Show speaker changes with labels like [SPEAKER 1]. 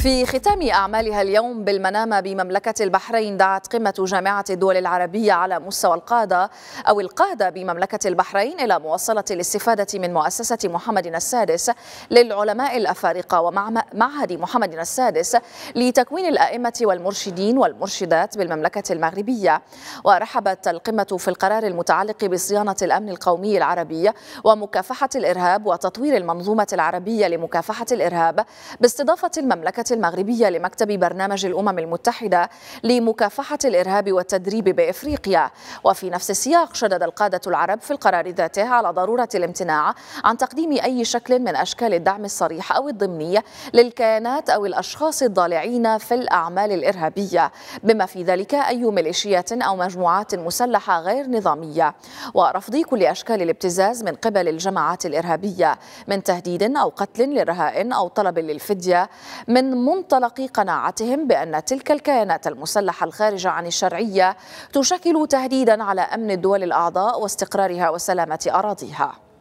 [SPEAKER 1] في ختام أعمالها اليوم بالمنامة بمملكة البحرين دعت قمة جامعة الدول العربية على مستوى القادة أو القادة بمملكة البحرين إلى مواصلة الاستفادة من مؤسسة محمد السادس للعلماء الأفارقة ومعهد محمد السادس لتكوين الأئمة والمرشدين والمرشدات بالمملكة المغربية ورحبت القمة في القرار المتعلق بصيانة الأمن القومي العربي ومكافحة الإرهاب وتطوير المنظومة العربية لمكافحة الإرهاب باستضافة المملكة المغربية لمكتب برنامج الأمم المتحدة لمكافحة الإرهاب والتدريب بإفريقيا وفي نفس السياق شدد القادة العرب في القرار ذاته على ضرورة الامتناع عن تقديم أي شكل من أشكال الدعم الصريح أو الضمني للكيانات أو الأشخاص الضالعين في الأعمال الإرهابية بما في ذلك أي ميليشيات أو مجموعات مسلحة غير نظامية ورفض كل أشكال الابتزاز من قبل الجماعات الإرهابية من تهديد أو قتل للرهائن أو طلب للفدية من من منطلق قناعتهم بأن تلك الكيانات المسلحة الخارجة عن الشرعية تشكل تهديدا على أمن الدول الأعضاء واستقرارها وسلامة أراضيها